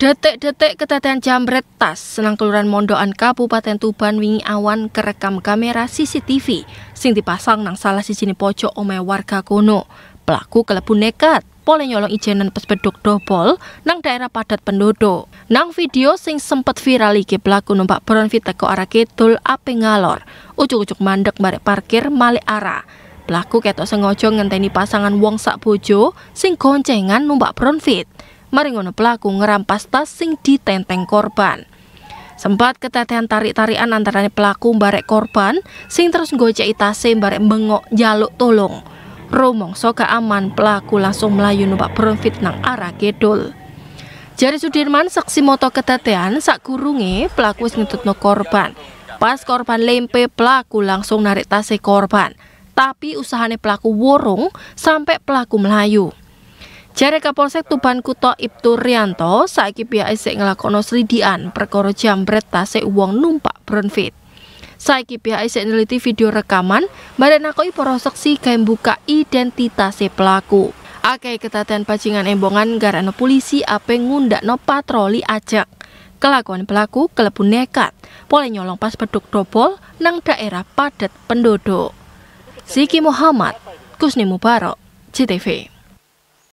Detik-detik ketatian jambret tas senang kelurahan Mondokan Kabupaten Tuban wingi awan kerekam kamera CCTV sing dipasang nang salah sisi pojok ome warga kono. Pelaku kelebu nekat, boleh nyolong ijenan pesbeduk dobol nang daerah padat penduduk. Nang video sing sempat viral iki pelaku numpak bron teko arah kidul ape ngalor. Ucuk-ucuk mandek barek parkir malik arah. Pelaku ketok sengojo ngenteni pasangan wong sak bojo sing goncengan numpak bronfit maringono pelaku ngerampas tas sing ditenteng korban. Sempat ketetehan tarik-tarikan antara pelaku barek korban sing terus ngojeki tase barek bengok jaluk tolong. Romong soka aman pelaku langsung melayu numpak profit nang arah gedul. Jari Sudirman saksi moto ketetehan sak gurunge pelaku ngentutno korban. Pas korban lempe pelaku langsung narik tase korban. Tapi usahane pelaku worong sampai pelaku melayu. Jare Kapolsek Tuban Kuto Ibtu Rianto saiki pihak isik ngelakono selidian perkara jambret tasik wong numpak Bronfit. Saiki pihak isik neliti video rekaman marenakoi para seksi gawe buka identitase pelaku. Oke, ketatan pacingan embongan garano polisi ape no patroli ajak. Kelakuan pelaku kelebu nekat, boleh nyolong pas beduk dobol nang daerah padat pendodo. Siki Muhammad, Kusni Mubarok, CTV.